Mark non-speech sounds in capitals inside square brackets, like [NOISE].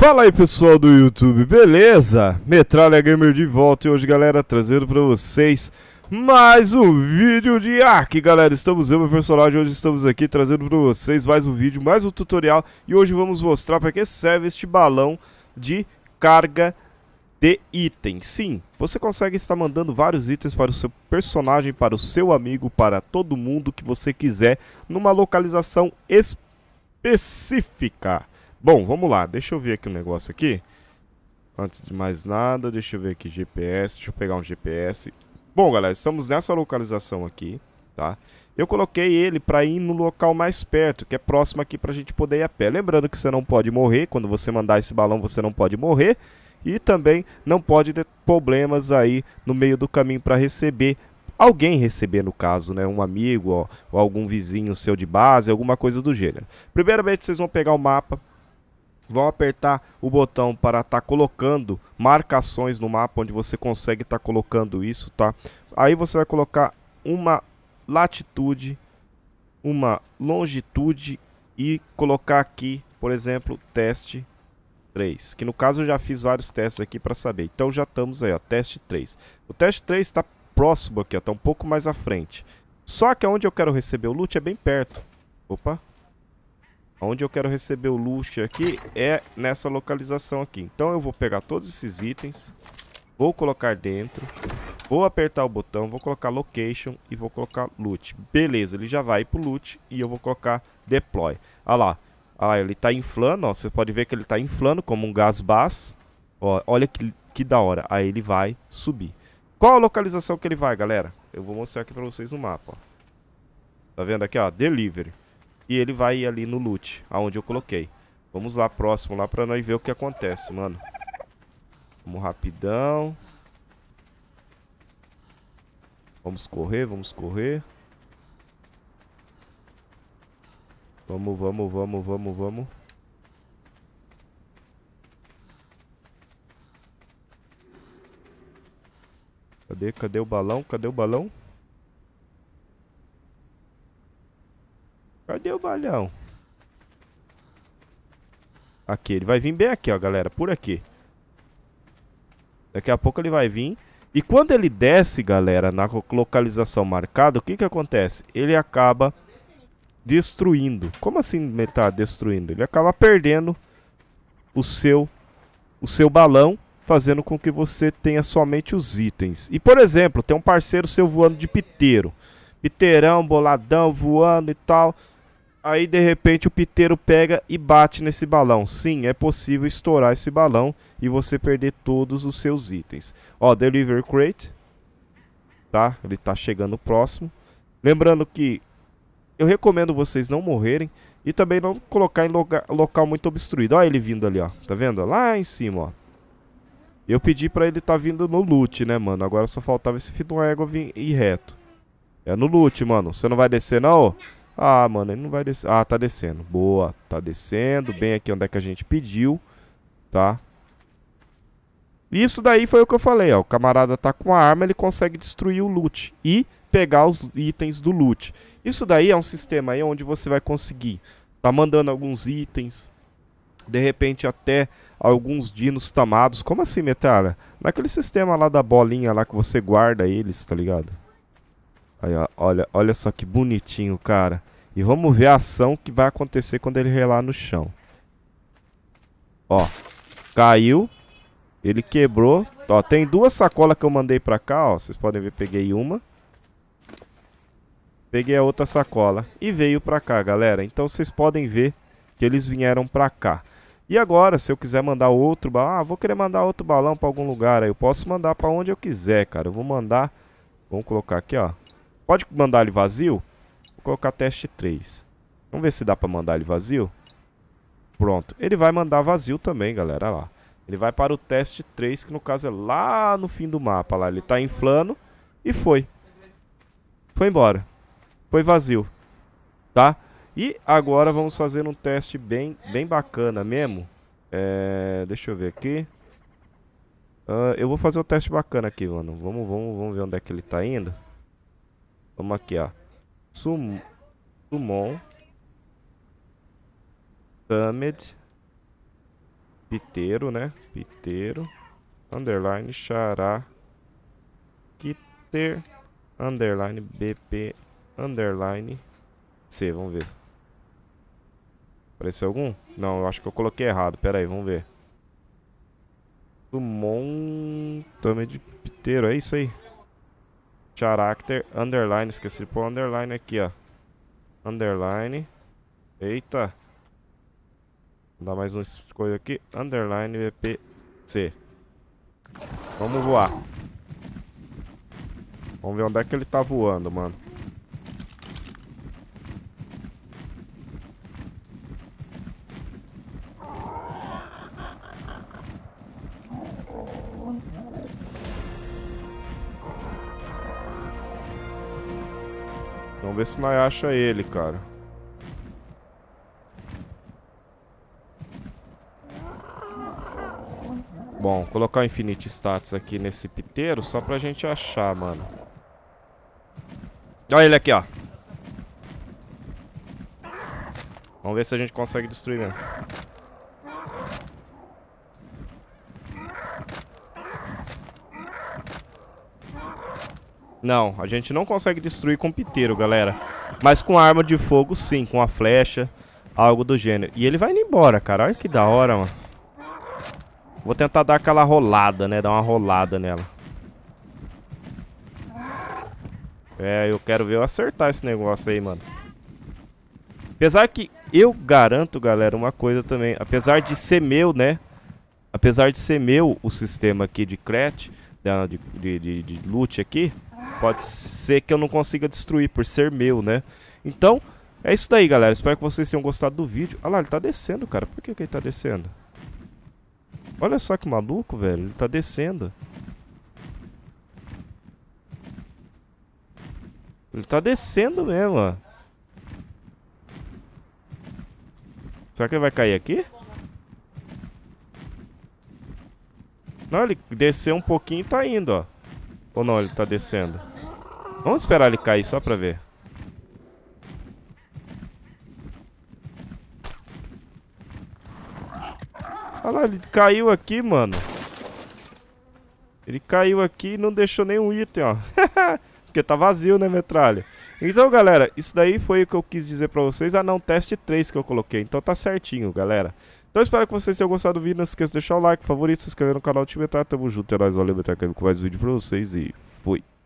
Fala aí pessoal do YouTube, beleza? Metralha Gamer de volta e hoje galera trazendo para vocês mais um vídeo de Ark Galera, estamos eu, meu personagem, hoje estamos aqui trazendo para vocês mais um vídeo, mais um tutorial E hoje vamos mostrar para que serve este balão de carga de itens Sim, você consegue estar mandando vários itens para o seu personagem, para o seu amigo, para todo mundo que você quiser Numa localização específica Bom, vamos lá. Deixa eu ver aqui um negócio aqui. Antes de mais nada, deixa eu ver aqui GPS. Deixa eu pegar um GPS. Bom, galera, estamos nessa localização aqui, tá? Eu coloquei ele para ir no local mais perto, que é próximo aqui para a gente poder ir a pé. Lembrando que você não pode morrer. Quando você mandar esse balão, você não pode morrer. E também não pode ter problemas aí no meio do caminho para receber alguém receber, no caso, né? Um amigo ó, ou algum vizinho seu de base, alguma coisa do gênero. Primeiramente, vocês vão pegar o mapa, vão apertar o botão para estar tá colocando marcações no mapa onde você consegue estar tá colocando isso, tá? Aí você vai colocar uma latitude, uma longitude e colocar aqui, por exemplo, teste 3, que no caso eu já fiz vários testes aqui para saber. Então já estamos aí, ó, teste 3. O teste 3 está próximo aqui, está um pouco mais à frente. Só que onde eu quero receber o loot é bem perto. Opa, Onde eu quero receber o loot aqui é nessa localização aqui. Então eu vou pegar todos esses itens, vou colocar dentro, vou apertar o botão, vou colocar location e vou colocar loot. Beleza, ele já vai pro loot e eu vou colocar deploy. Olha lá, ah, ele tá inflando, ó, você pode ver que ele tá inflando como um gás bas. Ó, olha que, que da hora, aí ele vai subir. Qual a localização que ele vai, galera? Eu vou mostrar aqui pra vocês no mapa, ó. Tá vendo aqui, ó? Delivery. E ele vai ali no loot, aonde eu coloquei. Vamos lá próximo lá pra nós ver o que acontece, mano. Vamos rapidão. Vamos correr, vamos correr. Vamos, vamos, vamos, vamos, vamos. Cadê? Cadê o balão? Cadê o balão? Cadê o balhão? Aqui, ele vai vir bem aqui, ó, galera. Por aqui. Daqui a pouco ele vai vir. E quando ele desce, galera, na localização marcada, o que que acontece? Ele acaba destruindo. Como assim metade tá destruindo? Ele acaba perdendo o seu, o seu balão, fazendo com que você tenha somente os itens. E, por exemplo, tem um parceiro seu voando de piteiro. Piteirão, boladão, voando e tal. Aí de repente o piteiro pega e bate nesse balão. Sim, é possível estourar esse balão e você perder todos os seus itens. Ó, Deliver Crate. Tá? Ele tá chegando próximo. Lembrando que eu recomendo vocês não morrerem e também não colocar em loga, local muito obstruído. Ó ele vindo ali, ó. Tá vendo? Lá em cima, ó. Eu pedi pra ele tá vindo no loot, né, mano? Agora só faltava esse fio de uma égua vir ir reto. É no loot, mano. Você não vai descer, não? Não. Ah, mano, ele não vai descer. Ah, tá descendo. Boa, tá descendo. Bem aqui onde é que a gente pediu, tá? Isso daí foi o que eu falei, ó. O camarada tá com a arma, ele consegue destruir o loot e pegar os itens do loot. Isso daí é um sistema aí onde você vai conseguir tá mandando alguns itens, de repente até alguns dinos tamados. Como assim, Metara? Naquele sistema lá da bolinha lá que você guarda eles, tá ligado? Aí, ó, olha, olha só que bonitinho, cara. E vamos ver a ação que vai acontecer quando ele relar no chão. Ó, caiu. Ele quebrou. Ó, tem duas sacolas que eu mandei pra cá, ó. Vocês podem ver, peguei uma. Peguei a outra sacola. E veio pra cá, galera. Então vocês podem ver que eles vieram pra cá. E agora, se eu quiser mandar outro balão... Ah, vou querer mandar outro balão pra algum lugar. Aí eu posso mandar pra onde eu quiser, cara. Eu vou mandar... Vamos colocar aqui, ó. Pode mandar ele vazio? Vou colocar teste 3. Vamos ver se dá pra mandar ele vazio. Pronto. Ele vai mandar vazio também, galera. Olha lá. Ele vai para o teste 3, que no caso é lá no fim do mapa. Lá. Ele tá inflando e foi. Foi embora. Foi vazio. Tá? E agora vamos fazer um teste bem, bem bacana mesmo. É, deixa eu ver aqui. Uh, eu vou fazer o um teste bacana aqui, mano. Vamos, vamos, vamos ver onde é que ele tá indo. Vamos aqui, ó. Sum Sumon, Tamed, Piteiro, né? Piteiro, underline, xará, Kiter, underline, BP, underline, C, vamos ver. Apareceu algum? Não, eu acho que eu coloquei errado, pera aí, vamos ver. Sumon, Tamed, Piteiro, é isso aí character, underline, esqueci de pôr underline aqui, ó. Underline. Eita. Vou dar mais um escolha aqui. Underline VPC. Vamos voar. Vamos ver onde é que ele tá voando, mano. Vamos ver se nós acha ele, cara. Bom, colocar o Infinite Status aqui nesse piteiro só pra gente achar, mano. Olha ele aqui, ó. Vamos ver se a gente consegue destruir mesmo. Não, a gente não consegue destruir com piteiro, galera. Mas com arma de fogo, sim. Com a flecha, algo do gênero. E ele vai indo embora, cara. Olha que da hora, mano. Vou tentar dar aquela rolada, né? Dar uma rolada nela. É, eu quero ver eu acertar esse negócio aí, mano. Apesar que eu garanto, galera, uma coisa também. Apesar de ser meu, né? Apesar de ser meu o sistema aqui de crate de, de, de, de loot aqui... Pode ser que eu não consiga destruir por ser meu, né? Então, é isso daí, galera. Espero que vocês tenham gostado do vídeo. Olha ah lá, ele tá descendo, cara. Por que, que ele tá descendo? Olha só que maluco, velho. Ele tá descendo. Ele tá descendo mesmo, ó. Será que ele vai cair aqui? Não, ele desceu um pouquinho e tá indo, ó. Ou não, ele tá descendo. Vamos esperar ele cair só pra ver. Olha lá, ele caiu aqui, mano. Ele caiu aqui e não deixou nenhum item, ó. [LAUGHS] Porque tá vazio, né, metralha? Então, galera, isso daí foi o que eu quis dizer pra vocês. Ah, não, teste 3 que eu coloquei. Então tá certinho, galera. Então espero que vocês tenham gostado do vídeo. Não se esqueça de deixar o like, favorito, se inscrever no canal do Time Metralha. Tamo junto, é nóis. Valeu, Metralha, com mais vídeo pra vocês e fui.